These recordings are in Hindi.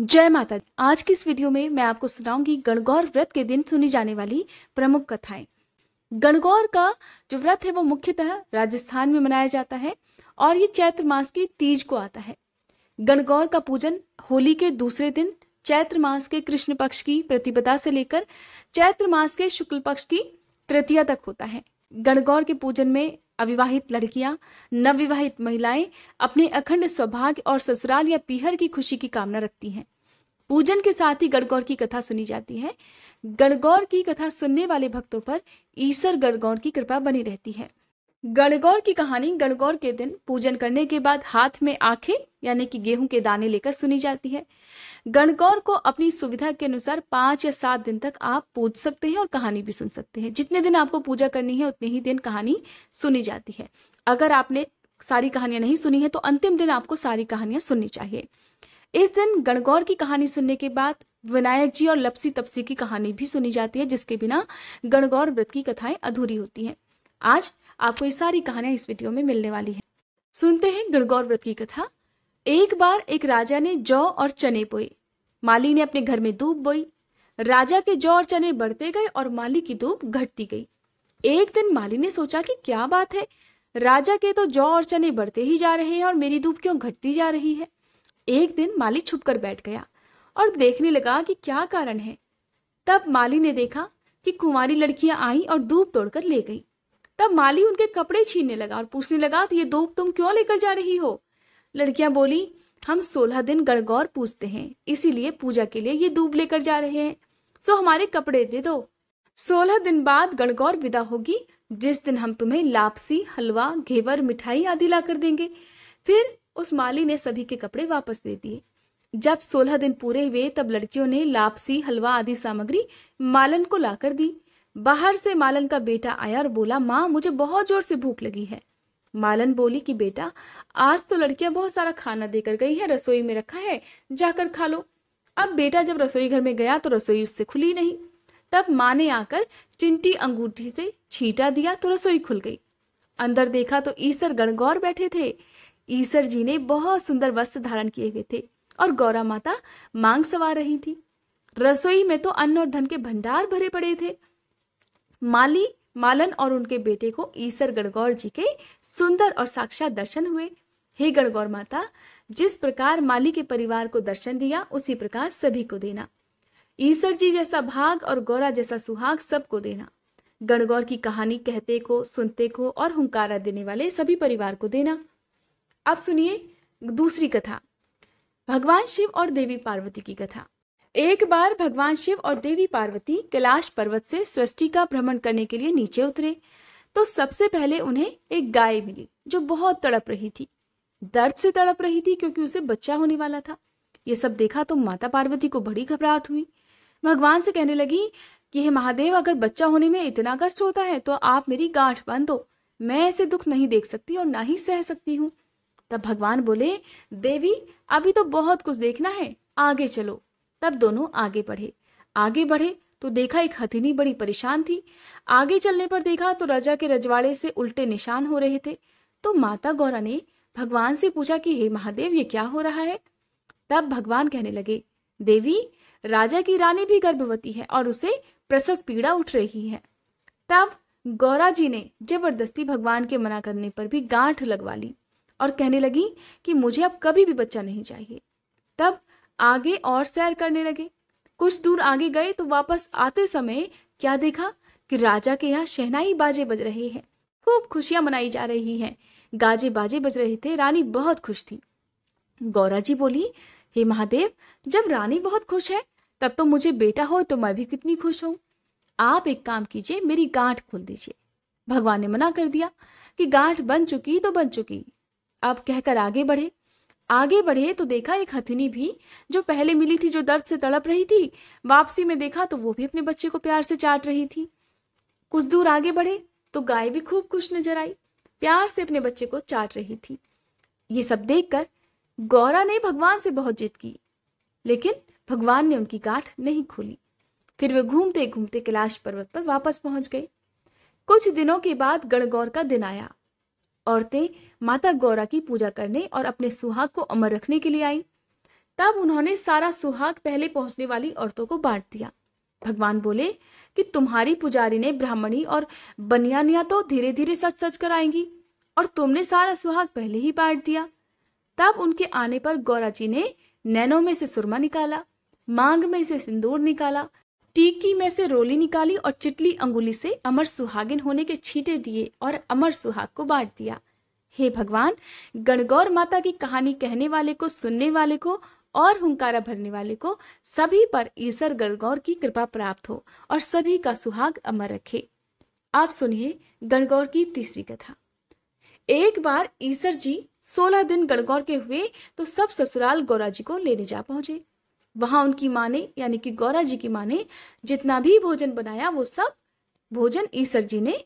जय माता दी आज की इस वीडियो में मैं आपको सुनाऊंगी गणगौर व्रत के दिन सुनी जाने वाली प्रमुख कथाएं गणगौर का जो व्रत है वो मुख्यतः राजस्थान में मनाया जाता है और ये चैत्र मास की तीज को आता है गणगौर का पूजन होली के दूसरे दिन चैत्र मास के कृष्ण पक्ष की प्रतिपदा से लेकर चैत्र मास के शुक्ल पक्ष की तृतीया तक होता है गणगौर के पूजन में अविवाहित लड़कियां नवविवाहित महिलाएं अपने अखंड सौभाग्य और ससुराल या पीहर की खुशी की कामना रखती हैं पूजन के साथ ही गणगौर की कथा सुनी जाती है गणगौर की कथा सुनने वाले भक्तों पर ईश्वर गणगौर की कृपा बनी रहती है गणगौर की कहानी गणगौर के दिन पूजन करने के बाद हाथ में आंखें यानी कि गेहूं के दाने लेकर सुनी जाती है गणगौर को अपनी सुविधा के अनुसार पांच या सात दिन तक आप पूज सकते हैं और कहानी भी सुन सकते हैं जितने दिन आपको पूजा करनी है उतने ही दिन कहानी सुनी जाती है अगर आपने सारी कहानियां नहीं सुनी है तो अंतिम दिन आपको सारी कहानियां सुननी चाहिए इस दिन गणगौर की कहानी सुनने के बाद विनायक जी और लपसी तपसी की कहानी भी सुनी जाती है जिसके बिना गणगौर व्रत की कथाएं अधूरी होती हैं आज आपको ये सारी कहानियां इस वीडियो में मिलने वाली है सुनते हैं गणगौर व्रत की कथा एक बार एक राजा ने जौ और चने बोए माली ने अपने घर में धूप बोई राजा के जौ और चने बढ़ते गए और माली की धूप घटती गई एक दिन माली ने सोचा कि क्या बात है राजा के तो जौ और चने बढ़ते ही जा रहे हैं और मेरी धूप क्यों घटती जा रही है एक दिन माली छुप कर बैठ गया और देखने लगा कि क्या कारण है तब माली ने देखा कि कुंवारी लड़कियां आई और धूप तोड़कर ले गई तब माली उनके कपड़े छीनने लगा और पूछने लगा तो ये दो तुम क्यों लेकर जा रही हो लड़कियां बोली हम सोलह दिन गणगौर पूजते हैं इसीलिए पूजा के लिए ये दूब लेकर जा रहे हैं सो हमारे कपड़े दे दो सोलह दिन बाद गणगौर विदा होगी जिस दिन हम तुम्हें लापसी हलवा घेवर मिठाई आदि ला कर देंगे फिर उस माली ने सभी के कपड़े वापस दे दिए जब सोलह दिन पूरे हुए तब लड़कियों ने लापसी हलवा आदि सामग्री मालन को लाकर दी बाहर से मालन का बेटा आया और बोला माँ मुझे बहुत जोर से भूख लगी है मालन बोली कि बेटा आज तो लड़कियां बहुत सारा खाना देकर गई है रसोई में रखा है जाकर खा लो अब बेटा जब रसोई घर में गया तो रसोई उससे खुली नहीं तब माँ ने आकर चिंटी अंगूठी से छीटा दिया तो रसोई खुल गई अंदर देखा तो ईसर गणगौर बैठे थे ईसर जी ने बहुत सुंदर वस्त्र धारण किए हुए थे और गौरा माता मांग सवार रही थी रसोई में तो अन्न और धन के भंडार भरे पड़े थे माली मालन और उनके बेटे को ईसर गणगौर जी के सुंदर और साक्षात दर्शन हुए हे गणगौर माता जिस प्रकार माली के परिवार को दर्शन दिया उसी प्रकार सभी को देना ईसर जी जैसा भाग और गौरा जैसा सुहाग सबको देना गणगौर की कहानी कहते को सुनते को और हुंकारा देने वाले सभी परिवार को देना अब सुनिए दूसरी कथा भगवान शिव और देवी पार्वती की कथा एक बार भगवान शिव और देवी पार्वती कैलाश पर्वत से सृष्टि का भ्रमण करने के लिए नीचे उतरे तो सबसे पहले उन्हें एक गाय मिली जो बहुत तड़प रही थी दर्द से तड़प रही थी क्योंकि उसे बच्चा होने वाला था ये सब देखा तो माता पार्वती को बड़ी घबराहट हुई भगवान से कहने लगी कि हे महादेव अगर बच्चा होने में इतना कष्ट होता है तो आप मेरी गांठ बांधो मैं ऐसे दुख नहीं देख सकती और ना ही सह सकती हूँ तब भगवान बोले देवी अभी तो बहुत कुछ देखना है आगे चलो तब दोनों आगे बढ़े आगे बढ़े तो देखा एक हथिनी बड़ी परेशान थी आगे चलने पर देखा तो राजा के रजवाड़े से उल्टे निशान हो रहे थे तो माता गौरा ने भगवान से पूछा कि हे महादेव ये क्या हो रहा है तब भगवान कहने लगे देवी राजा की रानी भी गर्भवती है और उसे प्रसव पीड़ा उठ रही है तब गौरा जी ने जबरदस्ती भगवान के मना करने पर भी गांठ लगवा ली और कहने लगी कि मुझे अब कभी भी बच्चा नहीं चाहिए तब आगे और सैर करने लगे कुछ दूर आगे गए तो वापस आते समय क्या देखा कि राजा के यहाँ शहनाई बाजे बज रहे हैं खूब खुशियां मनाई जा रही हैं गाजे बाजे बज रहे थे रानी बहुत खुश थी गौरा जी बोली हे महादेव जब रानी बहुत खुश है तब तो मुझे बेटा हो तो मैं भी कितनी खुश हूं आप एक काम कीजिए मेरी गांठ खोल दीजिए भगवान ने मना कर दिया कि गांठ बन चुकी तो बन चुकी अब कहकर आगे बढ़े आगे बढ़े तो देखा एक हथिनी भी जो पहले मिली थी जो दर्द से तड़प रही थी वापसी में देखा तो वो भी अपने बच्चे को प्यार से चाट रही थी कुछ दूर आगे बढ़े तो गाय भी खूब खुश नजर आई प्यार से अपने बच्चे को चाट रही थी ये सब देखकर गौरा ने भगवान से बहुत जिद की लेकिन भगवान ने उनकी गांठ नहीं खोली फिर वे घूमते घूमते कैलाश पर्वत पर वापस पहुंच गए कुछ दिनों के बाद गणगौर का दिन आया औरतें माता गौरा की पूजा करने और अपने सुहाग को अमर रखने के लिए आई तब उन्होंने सारा सुहाग पहले पहुंचने वाली औरतों को बांट दिया भगवान बोले कि तुम्हारी पुजारी ने ब्राह्मणी और बनियानिया तो धीरे धीरे सच सच कर आएंगी और तुमने सारा सुहाग पहले ही बांट दिया तब उनके आने पर गौरा जी ने नैनों में से सुरमा निकाला मांग में से सिंदूर निकाला टीकी में से रोली निकाली और चिटली अंगुली से अमर सुहागिन होने के छींटे दिए और अमर सुहाग को बांट दिया हे भगवान गणगौर माता की कहानी कहने वाले को सुनने वाले को और हुंकारा भरने वाले को सभी पर ईसर गणगौर की कृपा प्राप्त हो और सभी का सुहाग अमर रखे आप सुनिए गणगौर की तीसरी कथा एक बार ईसर जी सोलह दिन गणगौर के हुए तो सब ससुराल गौरा जी को लेने जा पहुंचे वहां उनकी माँ ने यानी कि गौरा जी की माँ ने जितना भी भोजन बनाया वो सब भोजन ईसर जी ने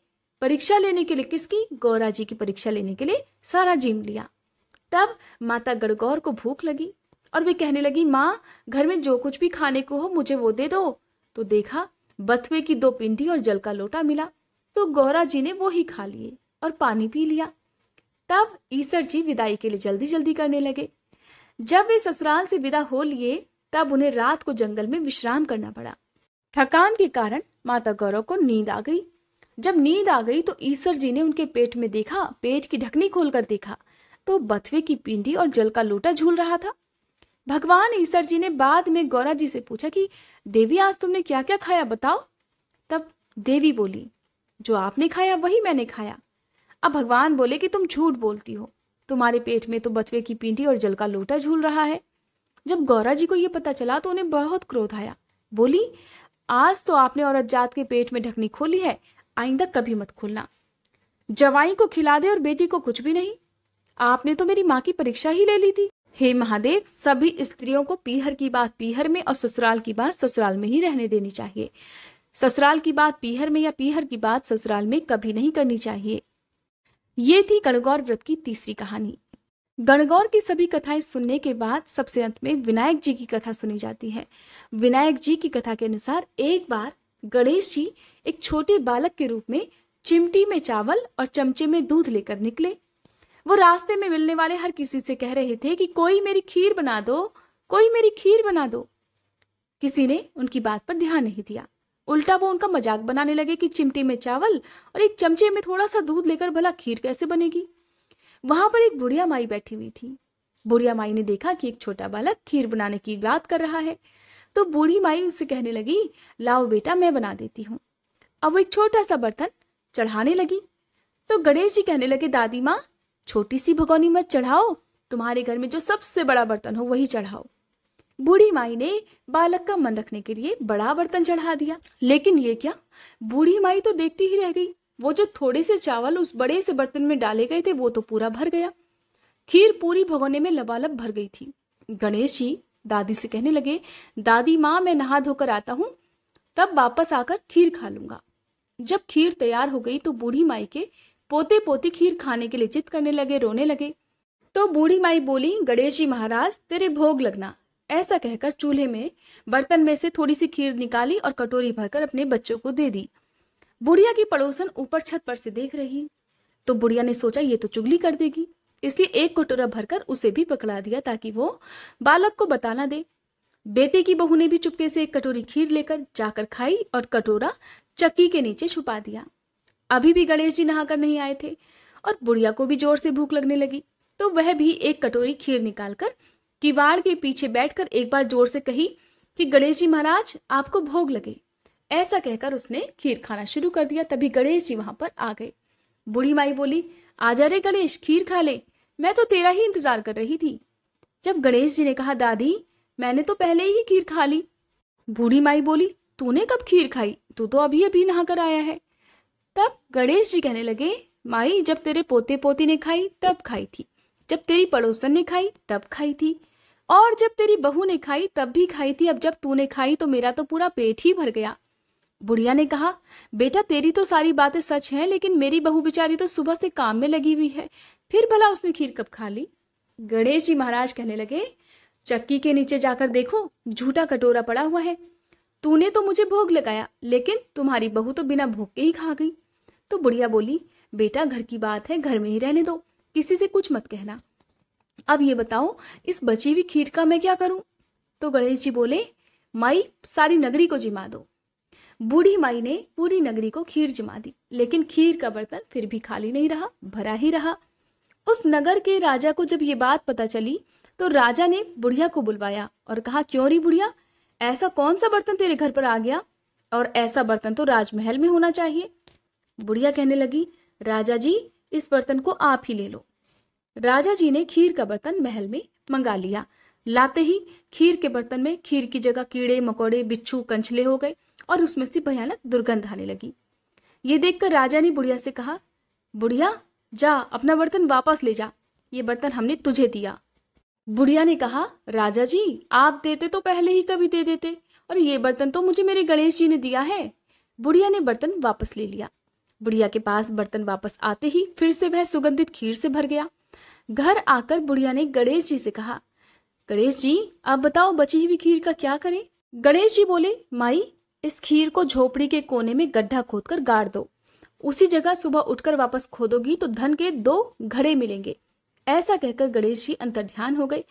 परीक्षा लेने के लिए किसकी गौरा जी की परीक्षा लेने के लिए सारा जीम लिया तब माता गड़गौर को भूख लगी और वे कहने लगी माँ घर में जो कुछ भी खाने को हो मुझे वो दे दो तो देखा बथुए की दो पिंडी और जल का लोटा मिला तो गौरा जी ने वो ही खा लिए और पानी पी लिया तब ईसर जी विदाई के लिए जल्दी जल्दी करने लगे जब वे ससुराल से विदा हो लिए तब उन्हें रात को जंगल में विश्राम करना पड़ा थकान के कारण माता गौरव को नींद आ गई जब नींद आ गई तो ईश्वर जी ने उनके पेट में देखा पेट की ढकनी खोलकर देखा तो बथवे की पिंडी और जल का लोटा झूल रहा था भगवान ईश्वर जी ने बाद में गौरा जी से पूछा कि देवी आज तुमने क्या क्या खाया बताओ तब देवी बोली जो आपने खाया वही मैंने खाया अब भगवान बोले कि तुम झूठ बोलती हो तुम्हारे पेट में तो बथवे की पिंडी और जल का लोटा झूल रहा है जब गौरा जी को यह पता चला तो उन्हें बहुत क्रोध आया बोली आज तो आपने औरत जात के पेट में ढकनी खोली है आईंदा कभी मत खोलना जवाई को खिला दे और बेटी को कुछ भी नहीं आपने तो मेरी माँ की परीक्षा ही ले ली थी हे महादेव सभी स्त्रियों को पीहर की बात पीहर में और ससुराल की बात ससुराल में ही रहने देनी चाहिए ससुराल की बात पीहर में या पीहर की बात ससुराल में कभी नहीं करनी चाहिए ये थी गणगौर व्रत की तीसरी कहानी गणगौर की सभी कथाएं सुनने के बाद सबसे अंत में विनायक जी की कथा सुनी जाती है विनायक जी की कथा के अनुसार एक बार गणेश जी एक छोटे बालक के रूप में चिमटी में चावल और चमचे में दूध लेकर निकले वो रास्ते में मिलने वाले हर किसी से कह रहे थे कि कोई मेरी खीर बना दो कोई मेरी खीर बना दो किसी ने उनकी बात पर ध्यान नहीं दिया उल्टा वो उनका मजाक बनाने लगे कि चिमटी में चावल और एक चमचे में थोड़ा सा दूध लेकर भला खीर कैसे बनेगी वहां पर एक बुढ़िया माई बैठी हुई थी बुढ़िया माई ने देखा कि एक छोटा बालक खीर बनाने की बात कर रहा है तो बूढ़ी माई उससे कहने लगी लाओ बेटा मैं बना देती हूँ अब वो एक छोटा सा बर्तन चढ़ाने लगी तो गणेश जी कहने लगे दादी माँ छोटी सी भगौनी मत चढ़ाओ तुम्हारे घर में जो सबसे बड़ा बर्तन हो वही चढ़ाओ बूढ़ी माई ने बालक का मन रखने के लिए बड़ा बर्तन चढ़ा दिया लेकिन ये क्या बूढ़ी माई तो देखती ही रह गई वो जो थोड़े से चावल उस बड़े से बर्तन में डाले गए थे वो तो पूरा भर गया खीर पूरी भगोने में लबालब भर गई थी गणेश जी दादी से कहने लगे दादी माँ मैं नहा धोकर आता हूँ तब वापस आकर खीर खा लूंगा जब खीर तैयार हो गई तो बूढ़ी माई के पोते पोती खीर खाने के लिए चित करने लगे रोने लगे तो बूढ़ी माई बोली गणेश जी महाराज तेरे भोग लगना ऐसा कहकर चूल्हे में बर्तन में से थोड़ी सी खीर निकाली और कटोरी भरकर अपने बच्चों को दे दी बुढ़िया की पड़ोसन ऊपर छत पर से देख रही तो बुढ़िया ने सोचा ये तो चुगली कर देगी इसलिए एक कटोरा भरकर उसे भी पकड़ा दिया ताकि वो बालक को बताना दे बेटे की बहू ने भी चुपके से एक कटोरी खीर लेकर जाकर खाई और कटोरा चक्की के नीचे छुपा दिया अभी भी गणेश जी नहाकर नहीं आए थे और बुढ़िया को भी जोर से भूख लगने लगी तो वह भी एक कटोरी खीर निकालकर किवाड़ के पीछे बैठकर एक बार जोर से कही कि गणेश जी महाराज आपको भोग लगे ऐसा कहकर उसने खीर खाना शुरू कर दिया तभी गणेश जी वहां पर आ गए बूढ़ी माई बोली आ जा रे गणेश खीर खा ले मैं तो तेरा ही इंतजार कर रही थी जब गणेश जी ने कहा दादी मैंने तो पहले ही खीर खा ली बूढ़ी माई बोली तूने कब खीर खाई तू तो अभी अभी नहा कर आया है तब गणेश जी कहने लगे माई जब तेरे पोते पोती ने खाई तब खाई थी जब तेरी पड़ोसन ने खाई तब खाई थी और जब तेरी बहू ने खाई तब भी खाई थी अब जब तूने खाई तो मेरा तो पूरा पेट ही भर गया बुढ़िया ने कहा बेटा तेरी तो सारी बातें सच हैं लेकिन मेरी बहू बेचारी तो सुबह से काम में लगी हुई है फिर भला उसने खीर कब खा ली गणेश जी महाराज कहने लगे चक्की के नीचे जाकर देखो झूठा कटोरा पड़ा हुआ है तूने तो मुझे भोग लगाया लेकिन तुम्हारी बहू तो बिना भोग के ही खा गई तो बुढ़िया बोली बेटा घर की बात है घर में ही रहने दो किसी से कुछ मत कहना अब ये बताओ इस बची हुई खीर का मैं क्या करूं तो गणेश जी बोले माई सारी नगरी को जिमा दो बूढ़ी माई ने पूरी नगरी को खीर जमा दी लेकिन खीर का बर्तन फिर भी खाली नहीं रहा भरा ही रहा उस नगर के राजा को जब ये बात पता चली तो राजा ने बुढ़िया को बुलवाया और कहा क्यों री बुढ़िया ऐसा कौन सा बर्तन तेरे घर पर आ गया और ऐसा बर्तन तो राजमहल में होना चाहिए बुढ़िया कहने लगी राजा जी इस बर्तन को आप ही ले लो राजा जी ने खीर का बर्तन महल में मंगा लिया लाते ही खीर के बर्तन में खीर की जगह कीड़े मकोड़े बिच्छू कंछले हो गए और उसमें से भयानक दुर्गंध आने लगी ये देखकर राजा ने बुढ़िया से कहा बुढ़िया जा अपना बर्तन वापस ले जा ये बर्तन हमने तुझे दिया बुढ़िया ने कहा राजा जी आप देते तो पहले ही कभी दे देते और ये बर्तन तो मुझे मेरे गणेश जी ने दिया है बुढ़िया ने बर्तन वापस ले लिया बुढ़िया के पास बर्तन वापस आते ही फिर से वह सुगंधित खीर से भर गया घर आकर बुढ़िया ने गणेश जी से कहा गणेश जी आप बताओ बची हुई खीर का क्या करें गणेश जी बोले माई इस खीर को झोपड़ी के कोने में गड्ढा खोदकर गाड़ दो उसी जगह सुबह उठकर वापस खोदोगी तो धन के दो घड़े मिलेंगे ऐसा कहकर गणेश जी अंतर्ध्यान हो गए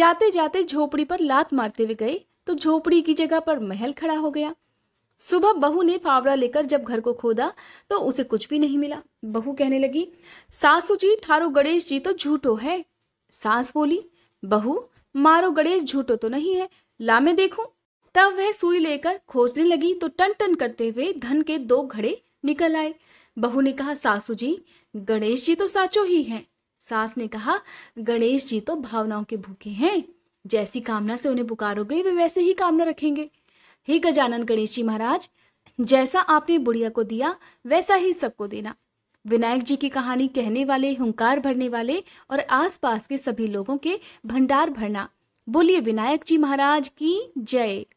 जाते जाते झोपड़ी पर लात मारते हुए गए तो झोपड़ी की जगह पर महल खड़ा हो गया सुबह बहू ने फावड़ा लेकर जब घर को खोदा तो उसे कुछ भी नहीं मिला बहू कहने लगी सासू जी थारो गणेश जी तो झूठो है सास बोली बहू मारो गणेश झूठो तो नहीं है ला मैं देखू तब वह सुई लेकर खोजने लगी तो टन टन करते हुए धन के दो घड़े निकल आए बहू ने कहा सासू जी गणेश जी तो साचो ही हैं सास ने कहा गणेश जी तो भावनाओं के भूखे हैं जैसी कामना से उन्हें पुकारोगे वे वैसे ही कामना रखेंगे हे गजानन गणेश जी महाराज जैसा आपने बुढ़िया को दिया वैसा ही सबको देना विनायक जी की कहानी कहने वाले हुंकार भरने वाले और आसपास के सभी लोगों के भंडार भरना बोलिए विनायक जी महाराज की जय